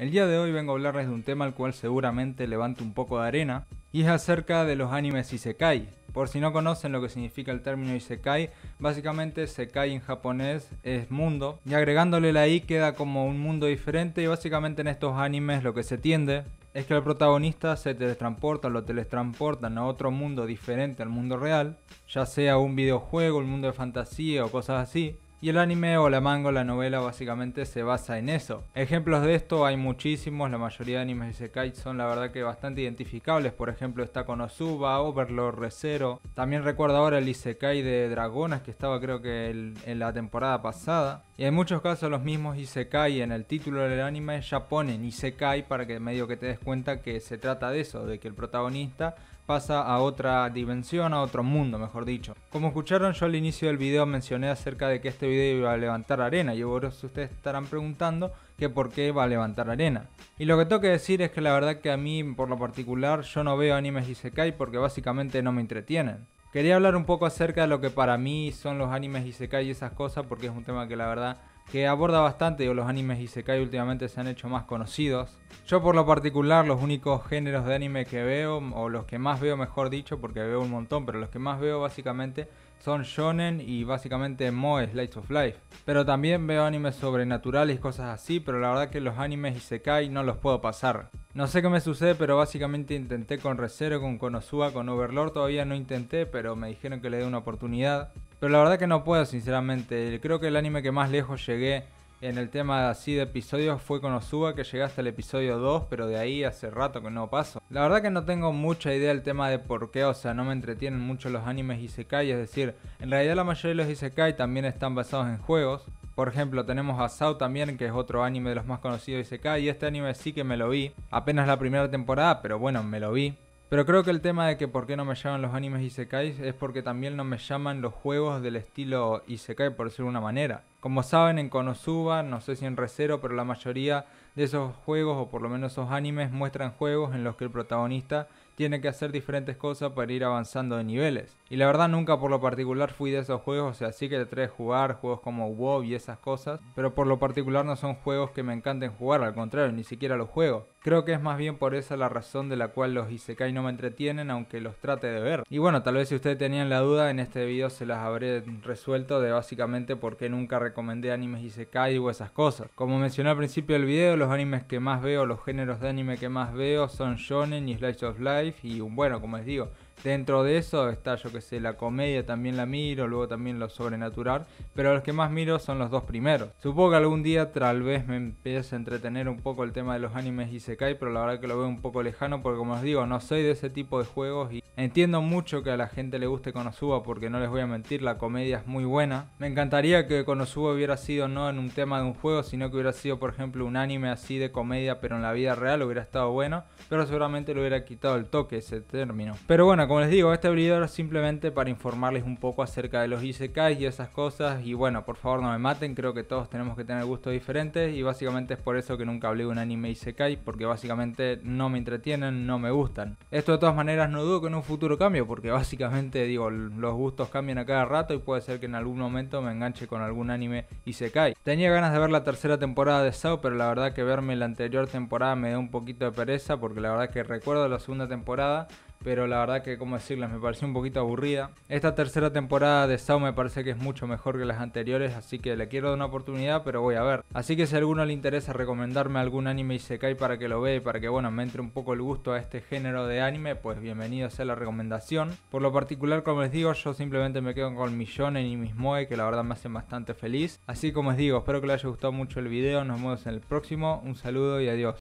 El día de hoy vengo a hablarles de un tema al cual seguramente levante un poco de arena, y es acerca de los animes isekai. Por si no conocen lo que significa el término isekai, básicamente sekai en japonés es mundo, y agregándole la i queda como un mundo diferente y básicamente en estos animes lo que se tiende es que el protagonista se teletransporta o lo teletransportan a otro mundo diferente al mundo real, ya sea un videojuego, el mundo de fantasía o cosas así, y el anime o la manga o la novela básicamente se basa en eso. Ejemplos de esto hay muchísimos, la mayoría de animes de Sekai son la verdad que bastante identificables, por ejemplo está con Konosuba, Overlord, Recero. También recuerdo ahora el Isekai de Dragonas que estaba creo que en la temporada pasada. Y en muchos casos los mismos Isekai en el título del anime ya ponen Isekai para que medio que te des cuenta que se trata de eso, de que el protagonista pasa a otra dimensión, a otro mundo, mejor dicho. Como escucharon, yo al inicio del video mencioné acerca de que este video iba a levantar arena y ahora ustedes estarán preguntando que por qué va a levantar arena. Y lo que tengo que decir es que la verdad que a mí, por lo particular, yo no veo animes isekai porque básicamente no me entretienen. Quería hablar un poco acerca de lo que para mí son los animes y isekai y esas cosas porque es un tema que la verdad que aborda bastante, digo, los animes Isekai últimamente se han hecho más conocidos. Yo por lo particular, los únicos géneros de anime que veo, o los que más veo mejor dicho, porque veo un montón, pero los que más veo básicamente son shonen y básicamente moe, slice of life. Pero también veo animes sobrenaturales y cosas así, pero la verdad que los animes Isekai no los puedo pasar. No sé qué me sucede, pero básicamente intenté con Resero, con Konosuba, con Overlord, todavía no intenté, pero me dijeron que le dé una oportunidad. Pero la verdad que no puedo, sinceramente. Creo que el anime que más lejos llegué en el tema así de episodios fue con que llegué hasta el episodio 2, pero de ahí hace rato que no paso. La verdad que no tengo mucha idea del tema de por qué, o sea, no me entretienen mucho los animes Isekai, es decir, en realidad la mayoría de los Isekai también están basados en juegos. Por ejemplo, tenemos a también, que es otro anime de los más conocidos de Isekai, y este anime sí que me lo vi, apenas la primera temporada, pero bueno, me lo vi. Pero creo que el tema de que por qué no me llaman los animes isekais es porque también no me llaman los juegos del estilo isekai, por decir una manera. Como saben, en Konosuba, no sé si en Recero, pero la mayoría de esos juegos, o por lo menos esos animes, muestran juegos en los que el protagonista tiene que hacer diferentes cosas para ir avanzando de niveles. Y la verdad nunca por lo particular fui de esos juegos, o sea, sí que te trae jugar juegos como WoW y esas cosas, pero por lo particular no son juegos que me encanten jugar, al contrario, ni siquiera los juego. Creo que es más bien por esa la razón de la cual los Isekai no me entretienen, aunque los trate de ver. Y bueno, tal vez si ustedes tenían la duda, en este video se las habré resuelto de básicamente por qué nunca recomendé animes Isekai o esas cosas. Como mencioné al principio del video, los animes que más veo, los géneros de anime que más veo son shonen y slice of life y un bueno, como les digo, Dentro de eso está, yo que sé, la comedia también la miro, luego también lo sobrenatural, pero los que más miro son los dos primeros. Supongo que algún día tal vez me empiece a entretener un poco el tema de los animes y se cae, pero la verdad que lo veo un poco lejano porque como os digo, no soy de ese tipo de juegos y entiendo mucho que a la gente le guste Konosuba porque no les voy a mentir, la comedia es muy buena. Me encantaría que Konosuba hubiera sido no en un tema de un juego, sino que hubiera sido por ejemplo un anime así de comedia pero en la vida real hubiera estado bueno, pero seguramente le hubiera quitado el toque ese término. Pero bueno, como les digo, este video es simplemente para informarles un poco acerca de los Isekais y esas cosas. Y bueno, por favor no me maten, creo que todos tenemos que tener gustos diferentes. Y básicamente es por eso que nunca hablé de un anime Isekai, porque básicamente no me entretienen, no me gustan. Esto de todas maneras no dudo que en un futuro cambio, porque básicamente digo, los gustos cambian a cada rato y puede ser que en algún momento me enganche con algún anime Isekai. Tenía ganas de ver la tercera temporada de Sao, pero la verdad que verme la anterior temporada me da un poquito de pereza, porque la verdad que recuerdo la segunda temporada pero la verdad que, como decirles, me pareció un poquito aburrida. Esta tercera temporada de SAO me parece que es mucho mejor que las anteriores, así que le quiero dar una oportunidad, pero voy a ver. Así que si a alguno le interesa recomendarme algún anime Isekai para que lo vea y para que, bueno, me entre un poco el gusto a este género de anime, pues bienvenido sea la recomendación. Por lo particular, como les digo, yo simplemente me quedo con mi y mis moe, que la verdad me hacen bastante feliz. Así como les digo, espero que les haya gustado mucho el video, nos vemos en el próximo, un saludo y adiós.